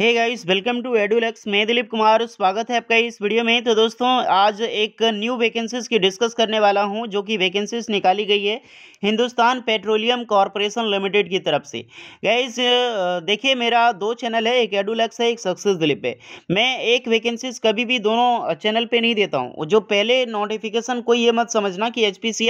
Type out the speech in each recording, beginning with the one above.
hey guys welcome to Edulex मैं दिलीप कुमार स्वागत है आपका इस वीडियो में तो दोस्तों आज एक न्यू वैकेंसीज की डिस्कस करने वाला हूं जो कि वैकेंसीज निकाली गई है हिंदुस्तान पेट्रोलियम कॉरपोरेशन लिमिटेड की तरफ से गाइस देखिए मेरा दो चैनल है एक एडुलेक्स है एक सक्सेस दिलीप है मैं एक वैकेंसीज कभी भी दोनों चैनल पर नहीं देता हूँ जो पहले नोटिफिकेशन कोई ये मत समझना कि एच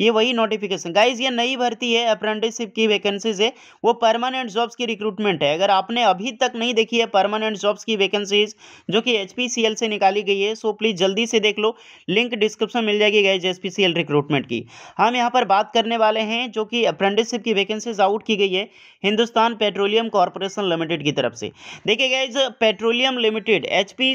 ये वही नोटिफिकेशन गाइज ये नई भर्ती है अप्रेंटिसशिप की वैकेंसीज है वो परमानेंट जॉब्स की रिक्रूटमेंट है अगर आपने अभी तक नहीं देखिए परमानेंट जॉब्स की वैकेंसीज जो कि एच से निकाली गई है सो प्लीज़ जल्दी से देख लो लिंक डिस्क्रिप्शन मिल जाएगी गए एच रिक्रूटमेंट की हम यहाँ पर बात करने वाले हैं जो कि अप्रेंटिसशिप की वैकेंसीज आउट की गई है हिंदुस्तान पेट्रोलियम कॉरपोरेशन लिमिटेड की तरफ से देखिए गए पेट्रोलियम लिमिटेड एच पी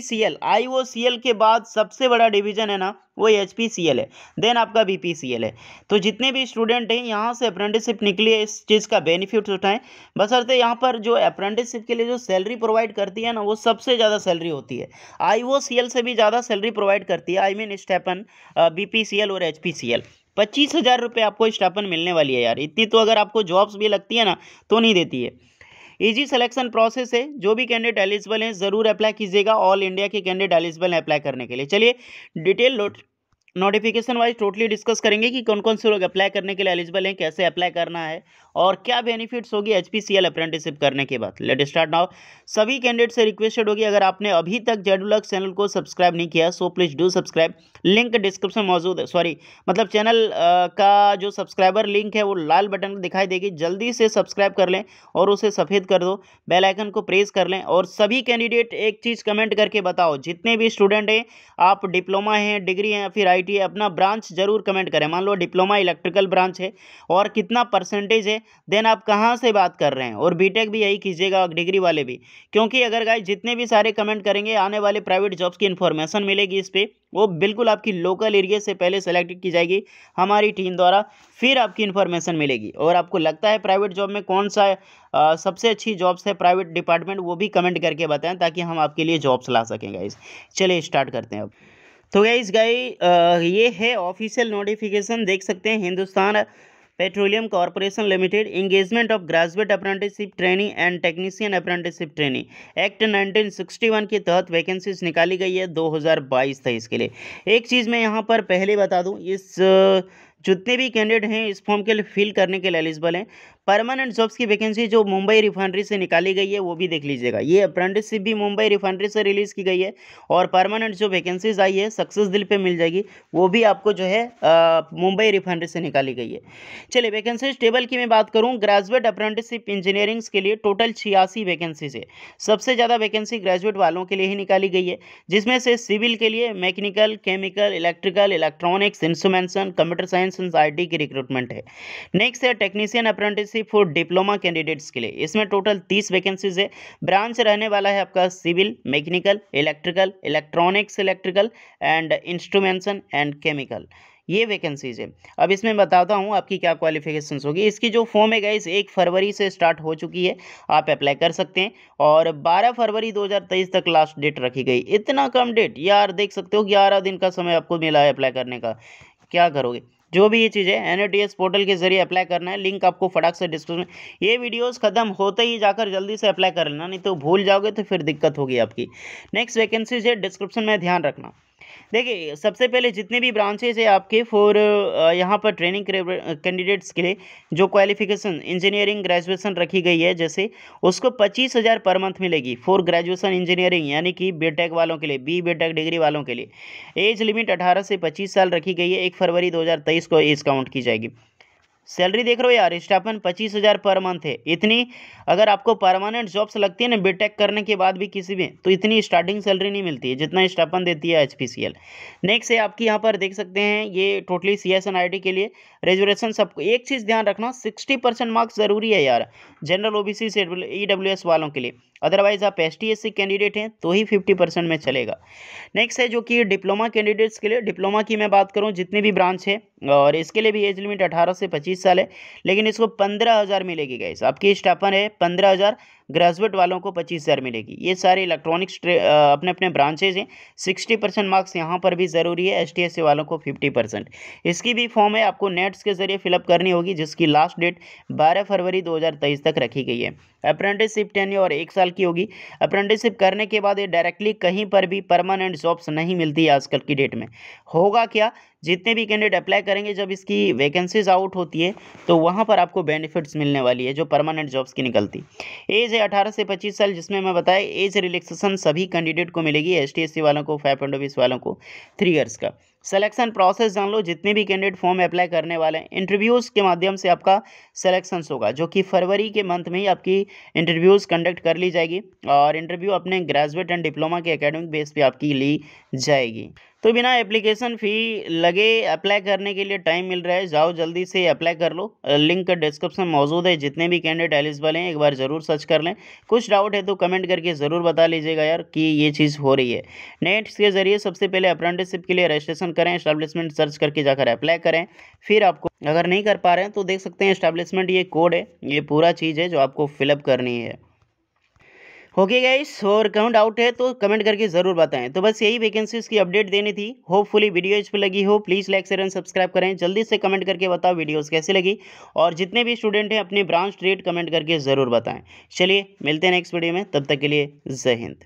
के बाद सबसे बड़ा डिवीजन है ना वो एच है देन आपका बी है तो जितने भी स्टूडेंट हैं यहाँ से अप्रेंटिसशिप है इस चीज़ का बेनिफिट उठाएं अरते यहाँ पर जो अप्रेंटिसशिप के लिए जो सैलरी प्रोवाइड करती है ना वो सबसे ज़्यादा सैलरी होती है आई से भी ज़्यादा सैलरी प्रोवाइड करती है आई मीन स्टेपन बी और एच पच्चीस हज़ार रुपये आपको स्टेपन मिलने वाली है यार इतनी तो अगर आपको जॉब्स भी लगती है ना तो नहीं देती है इजी सिलेक्शन प्रोसेस है जो भी कैंडिडेट एलिजिबल हैं ज़रूर अप्लाई कीजिएगा ऑल इंडिया के कैंडिडेट एलिजिबल हैं अप्लाई करने के लिए चलिए detail note notification wise totally discuss करेंगे कि कौन कौन से लोग अप्लाई करने के लिए एलिजिबल हैं कैसे अप्लाई करना है और क्या बेनिफिट्स होगी एच पी अप्रेंटिसिप करने के बाद लेट स्टार्ट नाउ सभी कैंडिडेट से रिक्वेस्टेड होगी अगर आपने अभी तक जेडुलक्स चैनल को सब्सक्राइब नहीं किया so please do subscribe link description मौजूद है सॉरी मतलब चैनल का जो सब्सक्राइबर लिंक है वो लाल बटन दिखाई देगी जल्दी से सब्सक्राइब कर लें और उसे सफ़ेद कर दो बेल आइकन को प्रेस कर लें और सभी कैंडिडेट एक चीज़ कमेंट करके बताओ जितने भी स्टूडेंट हैं आप डिप्लोमा हैं डिग्री हैं फिर आई सिटी है अपना ब्रांच जरूर कमेंट करें मान लो डिप्लोमा इलेक्ट्रिकल ब्रांच है और कितना परसेंटेज है देन आप कहाँ से बात कर रहे हैं और बीटेक भी यही कीजिएगा डिग्री वाले भी क्योंकि अगर गाय जितने भी सारे कमेंट करेंगे आने वाले प्राइवेट जॉब्स की इन्फॉर्मेशन मिलेगी इस पर वो बिल्कुल आपकी लोकल एरिया से पहले सेलेक्टेड की जाएगी हमारी टीम द्वारा फिर आपकी इन्फॉर्मेशन मिलेगी और आपको लगता है प्राइवेट जॉब में कौन सा आ, सबसे अच्छी जॉब्स है प्राइवेट डिपार्टमेंट वो भी कमेंट करके बताएं ताकि हम आपके लिए जॉब्स ला सकें इस चलिए स्टार्ट करते हैं अब तो इस गाई ये है ऑफिशियल नोटिफिकेशन देख सकते हैं Hindustan Petroleum Corporation Limited engagement of graduate apprenticeship training and technician apprenticeship training act 1961 के तहत वैकेंसीज निकाली गई है 2022 था इसके लिए एक चीज़ मैं यहाँ पर पहले बता दूँ इस जितने भी कैंडिडेट हैं इस फॉर्म के लिए फिल करने के लिए एलिजिबल हैं परमानेंट जॉब्स की वैकेंसी जो मुंबई रिफाइनरी से निकाली गई है वो भी देख लीजिएगा ये अप्रेंटिसशिप भी मुंबई रिफाइनरी से रिलीज़ की गई है और परमानेंट जो वैकेंसीज आई है सक्सेस दिल पे मिल जाएगी वो भी आपको जो है मुंबई रिफाइनरी से निकाली गई है चलिए वैकेंसीज टेबल की मैं बात करूँ ग्रेजुएट अप्रेंटिसशिप इंजीनियरिंग्स के लिए टोटल छियासी वैकेंसीज है सबसे ज़्यादा वैकेंसी ग्रेजुएट वालों के लिए ही निकाली गई है जिसमें से सिविल के लिए mechanical chemical electrical electronics instrumentation computer science and I की रिक्रूटमेंट है नेक्स्ट है technician apprentice vacancy for diploma candidates के लिए इसमें टोटल तीस वैकेंसीज है ब्रांच रहने वाला है आपका civil mechanical electrical electronics electrical and instrumentation and chemical ये वैकेंसीज है अब इसमें बताता हूँ आपकी क्या क्वालिफिकेशंस होगी इसकी जो फॉर्म है गाइस एक फरवरी से स्टार्ट हो चुकी है आप अप्लाई कर सकते हैं और 12 फरवरी 2023 तक लास्ट डेट रखी गई इतना कम डेट यार देख सकते हो ग्यारह दिन का समय आपको मिला है अप्लाई करने का क्या करोगे जो भी ये चीज़ है एन पोर्टल के जरिए अप्लाई करना है लिंक आपको फटाक से डिस्क्रिप्शन ये वीडियोस खत्म होते ही जाकर जल्दी से अप्लाई कर लेना नहीं तो भूल जाओगे तो फिर दिक्कत होगी आपकी नेक्स्ट वैकेंसीज है डिस्क्रिप्शन में ध्यान रखना देखिए सबसे पहले जितने भी ब्रांचेज है आपके फॉर यहाँ पर ट्रेनिंग कैंडिडेट्स के लिए जो क्वालिफिकेशन इंजीनियरिंग ग्रेजुएसन रखी गई है जैसे उसको पच्चीस हज़ार पर मंथ मिलेगी फॉर ग्रेजुएसन इंजीनियरिंग यानी कि बीटेक वालों के लिए बी बीटेक डिग्री वालों के लिए एज लिमिट अठारह से पच्चीस साल रखी गई है एक फरवरी दो को एज काउंट की जाएगी सैलरी देख रहे हो यार स्टाफन पच्चीस हज़ार पर मंथ है इतनी अगर आपको परमानेंट जॉब्स लगती है ना बीटेक करने के बाद भी किसी भी तो इतनी स्टार्टिंग सैलरी नहीं मिलती है जितना स्टाफन देती है एच नेक्स्ट है आपकी यहाँ पर देख सकते हैं ये टोटली सी एस के लिए रेजुरेशन सबको एक चीज़ ध्यान रखना सिक्सटी मार्क्स ज़रूरी है यार जनरल ओ बी सी से ई e वालों के लिए अदरवाइज आप एस टी कैंडिडेट हैं तो ही फिफ्टी परसेंट में चलेगा नेक्स्ट है जो कि डिप्लोमा कैंडिडेट्स के लिए डिप्लोमा की मैं बात करूँ जितनी भी ब्रांच है और इसके लिए भी एज लिमिट अठारह से पच्चीस साल है लेकिन इसको पंद्रह हज़ार मिलेगी गैस आपकी स्टापन है पंद्रह हज़ार ग्रेजुएट वालों को पच्चीस हज़ार मिलेगी ये सारे इलेक्ट्रॉनिक्स अपने अपने ब्रांचेज हैं सिक्सटी परसेंट मार्क्स यहाँ पर भी ज़रूरी है एस टी एस वालों को फिफ्टी परसेंट इसकी भी फॉर्म है आपको नेट्स के जरिए फिलअप करनी होगी जिसकी लास्ट डेट बारह फरवरी दो हज़ार तेईस तक रखी गई है अप्रेंटिसशिप टेन और एक साल की होगी अप्रेंटिसशिप करने के बाद ये डायरेक्टली कहीं पर भी परमानेंट जॉब्स नहीं मिलती आजकल की डेट में होगा क्या जितने भी कैंडिडेट अप्लाई करेंगे जब इसकी वैकेंसीज आउट होती है तो वहाँ पर आपको बेनिफिट्स मिलने वाली है जो परमानेंट जॉब्स की निकलती एज है अठारह से पच्चीस साल जिसमें मैं बताया एज रिलैक्सेशन सभी कैंडिडेट को मिलेगी एस टी वालों को फाइव oh वालों को थ्री ईयर्स का सेलेक्शन प्रोसेस जान लो जितने भी कैंडिडेट फॉर्म अप्लाई करने वाले हैं इंटरव्यूज़ के माध्यम से आपका सेलेक्शन होगा जो कि फरवरी के मंथ में ही आपकी इंटरव्यूज़ कंडक्ट कर ली जाएगी और इंटरव्यू अपने ग्रेजुएट एंड डिप्लोमा के अकेडमिक बेस पर आपकी ली जाएगी तो बिना एप्लीकेशन फ़ी लगे अप्लाई करने के लिए टाइम मिल रहा है जाओ जल्दी से अप्लाई कर लो लिंक डिस्क्रिप्शन मौजूद है जितने भी कैंडिडेट एलिजिबल हैं एक बार ज़रूर सर्च कर लें कुछ डाउट है तो कमेंट करके ज़रूर बता लीजिएगा यार कि ये चीज़ हो रही है नेट्स के ज़रिए सबसे पहले अप्रेंटिसिप के लिए रजिस्ट्रेशन करें इस्टेब्लिशमेंट सर्च करके जाकर अप्लाई करें फिर आपको अगर नहीं कर पा रहे हैं तो देख सकते हैं इस्टेब्लिशमेंट ये कोड है ये पूरा चीज़ है जो आपको फिलअप करनी है ओके गाइस और कहीं डाउट है तो कमेंट करके ज़रूर बताएं तो बस यही वैकेंसीज की अपडेट देनी थी होपफुली वीडियो इस पर लगी हो please like share and subscribe करें जल्दी से कमेंट करके बताओ वीडियोस कैसी लगी और जितने भी स्टूडेंट हैं अपने ब्रांच रेट कमेंट करके ज़रूर बताएं चलिए मिलते हैं नेक्स्ट वीडियो में तब तक के लिए जय हिंद